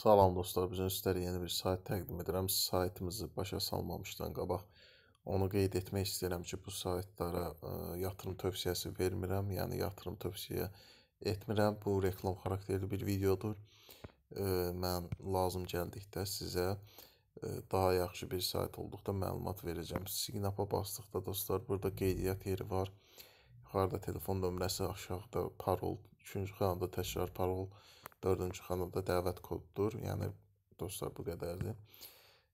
Salam dostlar, bizim sizlərə yeni bir sayt təqdim edirəm. Saytımızı başa salmamışdan qabaq onu qeyd etmək istəyirəm ki, bu saytlara ə, e, yatırım tövsiyəsi vermirəm, yəni yatırım tövsiyə etmirəm. Bu reklam xarakterli bir videodur. Ə, e, mən lazım gəldikdə sizə ə, e, daha yaxşı bir sayt olduqda məlumat verəcəm. Sign up-a basdıqda dostlar, burada qeydiyyat yeri var. Yuxarıda telefon nömrəsi, aşağıda parol, üçüncü xanada təkrar parol, dördüncü xanada dəvət koddur. Yəni dostlar bu qədərdir.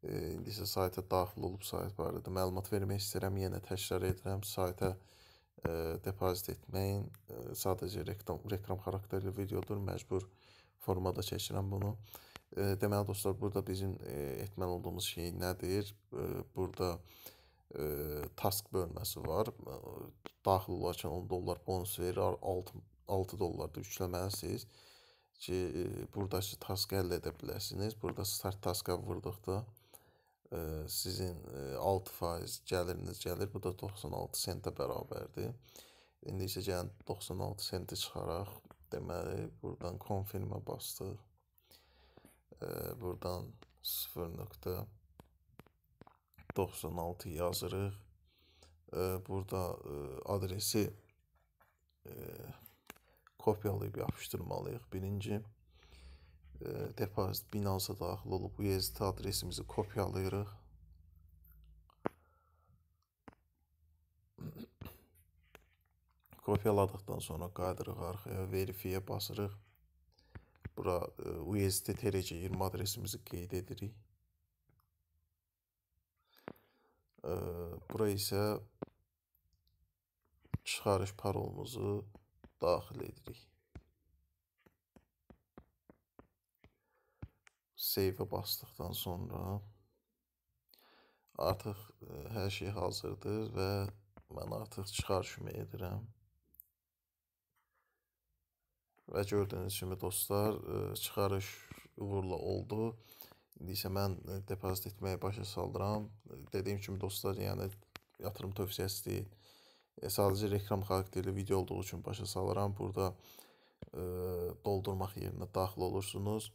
E, indi isə sayta daxil olub sayt barədə məlumat vermək istəyirəm. Yenə təkrar edirəm, sayta e, depozit etməyin. E, sadəcə reklam reklam xarakterli videodur, məcbur formada çəkirəm bunu. E, deməli dostlar, burada bizim e, etməli olduğumuz şey nədir? E, burada e, task bölməsi var. Daxil olarkən 10 dollar bonus verir, 6 6 dollarda yükləməlisiniz ki, burdakı taskı həll edə biləsiniz. Burada start taska vurduqda sizin 6% gəliriniz gəlir. Bu da 96 sentə bərabərdir. İndi isə gəlin 96 senti çıxaraq, deməli burdan confirmə bastıq. Burdan 0.5 96 yazırıq. Burada e, adresi e, kopyalayıb yapışdırmalıyıq. Birinci e, depozit binansa daxil olub USD adresimizi kopyalayırıq. Kopyaladıqdan sonra qayıdırıq arxaya, verifiyə basırıq. Bura USD TRC20 adresimizi qeyd edirik. bura isə çıxarış parolumuzu daxil edirik. Save-ə basdıqdan sonra artıq e, hər şey hazırdır və mən artıq çıxarışımı edirəm. Və gördüyünüz kimi dostlar, e, çıxarış uğurla oldu. İndi isə mən e, depozit etməyi başa saldıram. Dediyim kimi dostlar, yəni yatırım tövsiyəsi deyil. E, sadəcə reklam xarakterli video olduğu üçün başa salıram. Burada e, doldurmaq yerinə daxil olursunuz.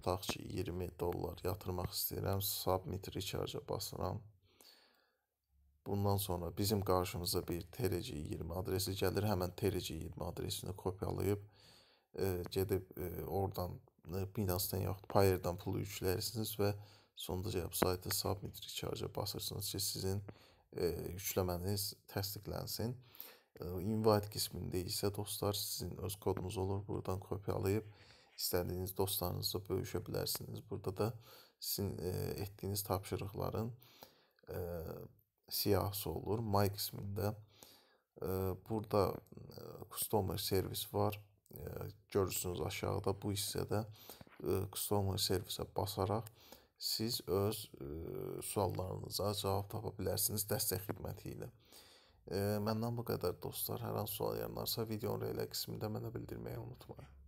Tutaq ki, 20 dollar yatırmaq istəyirəm. Submit recharge-a basıram. Bundan sonra bizim qarşımıza bir TRC20 adresi gəlir. Həmən TRC20 adresini kopyalayıb e, gedib e, oradan Binance-dan yaxud Payer-dan pul yükləyirsiniz və sonda gəlib saytda submit recharge-a basırsınız ki, sizin e, yükləməniz təsdiqlənsin. E, invite qismində isə dostlar sizin öz kodunuz olur. Buradan kopyalayıb istədiyiniz dostlarınızla bölüşə bilərsiniz. Burada da sizin e, etdiyiniz tapşırıqların e, siyahısı olur. My qismində e, burada e, customer service var görürsünüz aşağıda bu hissədə Customer Service-ə basaraq siz öz suallarınıza cavab tapa bilərsiniz dəstək xidməti ilə. Məndən bu qədər dostlar. Hər hansı sual yaranarsa videonun elə qismində mənə bildirməyi unutmayın.